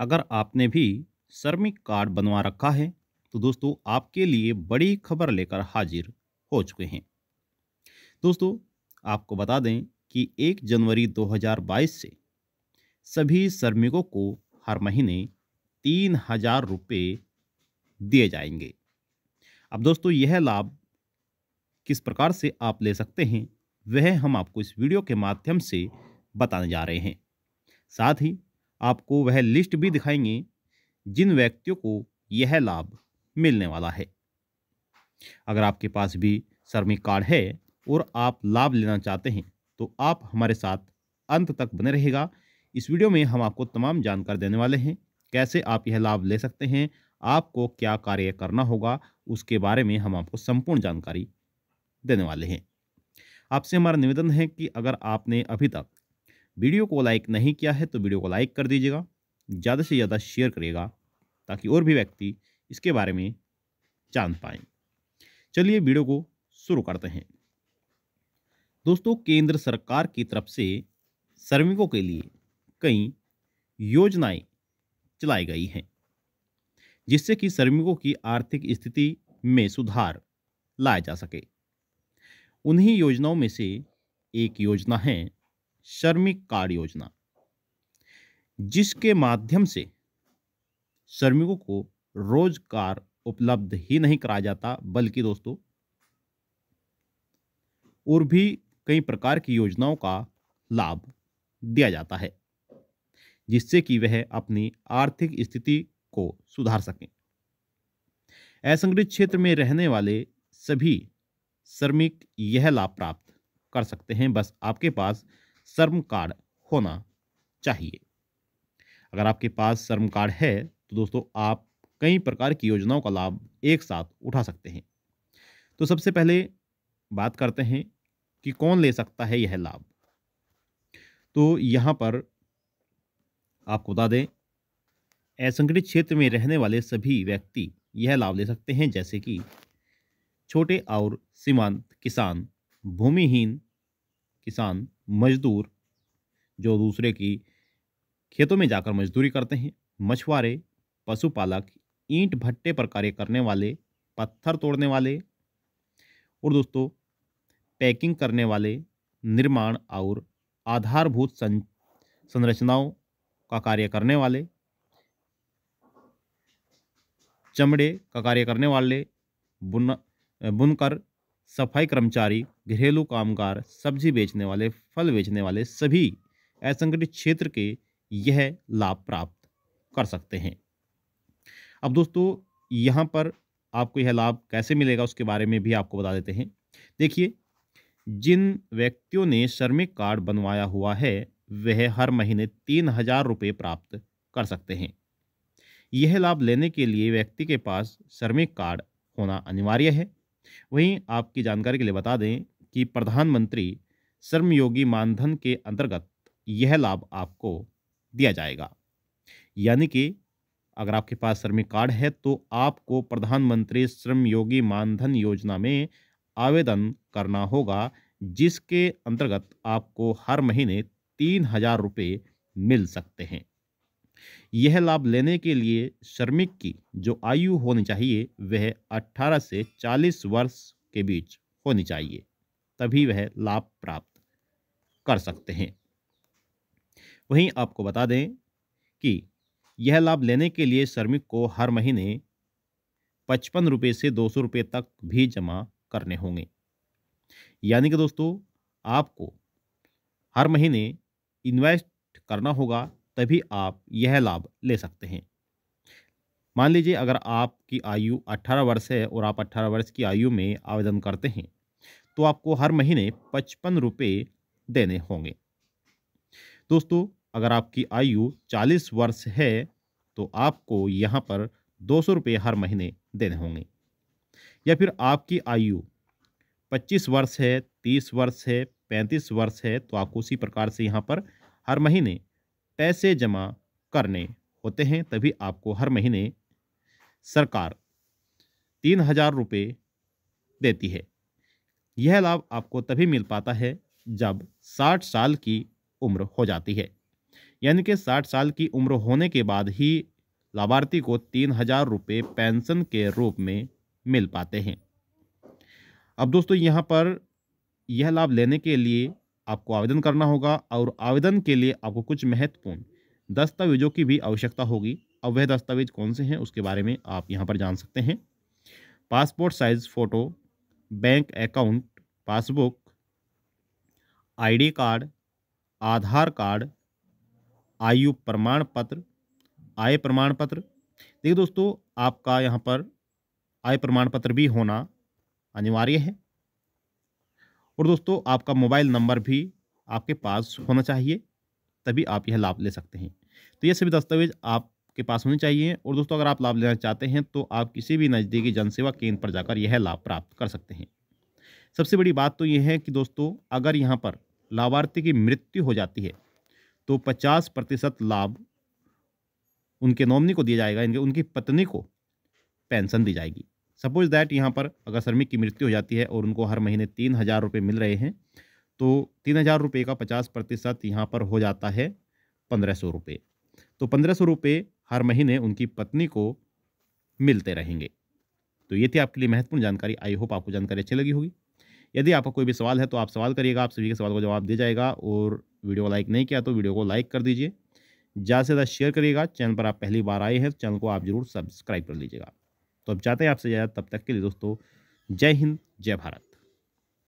अगर आपने भी श्रमिक कार्ड बनवा रखा है तो दोस्तों आपके लिए बड़ी खबर लेकर हाजिर हो चुके हैं दोस्तों आपको बता दें कि 1 जनवरी 2022 से सभी श्रमिकों को हर महीने तीन हजार रुपये दिए जाएंगे अब दोस्तों यह लाभ किस प्रकार से आप ले सकते हैं वह हम आपको इस वीडियो के माध्यम से बताने जा रहे हैं साथ ही आपको वह लिस्ट भी दिखाएंगे जिन व्यक्तियों को यह लाभ मिलने वाला है अगर आपके पास भी श्रमिक कार्ड है और आप लाभ लेना चाहते हैं तो आप हमारे साथ अंत तक बने रहेगा इस वीडियो में हम आपको तमाम जानकारी देने वाले हैं कैसे आप यह लाभ ले सकते हैं आपको क्या कार्य करना होगा उसके बारे में हम आपको संपूर्ण जानकारी देने वाले हैं आपसे हमारा निवेदन है कि अगर आपने अभी तक वीडियो को लाइक नहीं किया है तो वीडियो को लाइक कर दीजिएगा ज़्यादा से ज़्यादा शेयर करिएगा ताकि और भी व्यक्ति इसके बारे में जान पाएँ चलिए वीडियो को शुरू करते हैं दोस्तों केंद्र सरकार की तरफ से श्रमिकों के लिए कई योजनाएं चलाई गई हैं जिससे कि श्रमिकों की आर्थिक स्थिति में सुधार लाया जा सके उन्हीं योजनाओं में से एक योजना है श्रमिक कार्ड योजना जिसके माध्यम से श्रमिकों को रोजगार उपलब्ध ही नहीं कराया जाता बल्कि दोस्तों और भी कई प्रकार की योजनाओं का लाभ दिया जाता है जिससे कि वह अपनी आर्थिक स्थिति को सुधार सकें असंगठित क्षेत्र में रहने वाले सभी श्रमिक यह लाभ प्राप्त कर सकते हैं बस आपके पास शर्म कार्ड होना चाहिए अगर आपके पास शर्म कार्ड है तो दोस्तों आप कई प्रकार की योजनाओं का लाभ एक साथ उठा सकते हैं तो सबसे पहले बात करते हैं कि कौन ले सकता है यह लाभ तो यहाँ पर आपको बता दें असंगठित क्षेत्र में रहने वाले सभी व्यक्ति यह लाभ ले सकते हैं जैसे कि छोटे और सीमांत किसान भूमिहीन किसान मजदूर जो दूसरे की खेतों में जाकर मजदूरी करते हैं मछुआरे पशुपालक ईंट भट्टे पर कार्य करने वाले पत्थर तोड़ने वाले और दोस्तों पैकिंग करने वाले निर्माण और आधारभूत संरचनाओं का कार्य करने वाले चमड़े का कार्य करने वाले बुन बुनकर सफाई कर्मचारी घरेलू कामगार सब्जी बेचने वाले फल बेचने वाले सभी असंगठित क्षेत्र के यह लाभ प्राप्त कर सकते हैं अब दोस्तों यहाँ पर आपको यह लाभ कैसे मिलेगा उसके बारे में भी आपको बता देते हैं देखिए जिन व्यक्तियों ने श्रमिक कार्ड बनवाया हुआ है वह हर महीने तीन हजार रुपये प्राप्त कर सकते हैं यह लाभ लेने के लिए व्यक्ति के पास श्रमिक कार्ड होना अनिवार्य है वहीं आपकी जानकारी के लिए बता दें कि प्रधानमंत्री श्रमयोगी मानधन के अंतर्गत यह लाभ आपको दिया जाएगा यानी कि अगर आपके पास श्रमिक कार्ड है तो आपको प्रधानमंत्री श्रमयोगी मानधन योजना में आवेदन करना होगा जिसके अंतर्गत आपको हर महीने तीन हजार रुपये मिल सकते हैं यह लाभ लेने के लिए श्रमिक की जो आयु होनी चाहिए वह 18 से 40 वर्ष के बीच होनी चाहिए तभी वह लाभ प्राप्त कर सकते हैं वहीं आपको बता दें कि यह लाभ लेने के लिए श्रमिक को हर महीने पचपन रुपये से दो सौ रुपये तक भी जमा करने होंगे यानी कि दोस्तों आपको हर महीने इन्वेस्ट करना होगा तभी आप यह लाभ ले सकते हैं मान लीजिए अगर आपकी आयु 18 वर्ष है और आप 18 वर्ष की आयु में आवेदन करते हैं तो आपको हर महीने पचपन रुपये देने होंगे दोस्तों अगर आपकी आयु 40 वर्ष है तो आपको यहाँ पर दो सौ रुपये हर महीने देने होंगे या फिर आपकी आयु 25 वर्ष है 30 वर्ष है 35 वर्ष है तो आपको उसी प्रकार से यहाँ पर हर महीने पैसे जमा करने होते हैं तभी आपको हर महीने सरकार तीन हजार रुपये देती है यह लाभ आपको तभी मिल पाता है जब साठ साल की उम्र हो जाती है यानी कि साठ साल की उम्र होने के बाद ही लाभार्थी को तीन हजार रुपये पेंशन के रूप में मिल पाते हैं अब दोस्तों यहाँ पर यह लाभ लेने के लिए आपको आवेदन करना होगा और आवेदन के लिए आपको कुछ महत्वपूर्ण दस्तावेजों की भी आवश्यकता होगी अब वह दस्तावेज कौन से हैं उसके बारे में आप यहाँ पर जान सकते हैं passport size photo bank account passbook ID card Aadhaar card आयु प्रमाण पत्र आय प्रमाण पत्र देखिए दोस्तों आपका यहाँ पर आय प्रमाण पत्र भी होना अनिवार्य है और दोस्तों आपका मोबाइल नंबर भी आपके पास होना चाहिए तभी आप यह लाभ ले सकते हैं तो ये सभी दस्तावेज आपके पास होने चाहिए और दोस्तों अगर आप लाभ लेना चाहते हैं तो आप किसी भी नज़दीकी जनसेवा केंद्र पर जाकर यह लाभ प्राप्त कर सकते हैं सबसे बड़ी बात तो यह है कि दोस्तों अगर यहाँ पर लाभार्थी की मृत्यु हो जाती है तो पचास प्रतिशत लाभ उनके नॉमनी को दिया जाएगा इनके उनकी पत्नी को पेंशन दी जाएगी सपोज दैट यहाँ पर अगर श्रमिक की मृत्यु हो जाती है और उनको हर महीने तीन हज़ार रुपये मिल रहे हैं तो तीन हज़ार रुपये का पचास प्रतिशत यहाँ पर हो जाता है पंद्रह सौ रुपये तो पंद्रह सौ रुपये हर महीने उनकी पत्नी को मिलते रहेंगे तो ये थी आपके लिए महत्वपूर्ण जानकारी आई होप आपको जानकारी अच्छी लगी होगी यदि आपका कोई भी सवाल है तो आप सवाल करिएगा आप सभी के सवाल का जवाब दिया जाएगा और वीडियो को लाइक नहीं किया तो वीडियो को लाइक कर दीजिए ज़्यादा से ज़्यादा शेयर करिएगा चैनल पर आप पहली बार आए हैं तो चैनल को आप जरूर सब्सक्राइब कर लीजिएगा तो अब जाते हैं आपसे ज्यादा तब तक के लिए दोस्तों जय हिंद जय भारत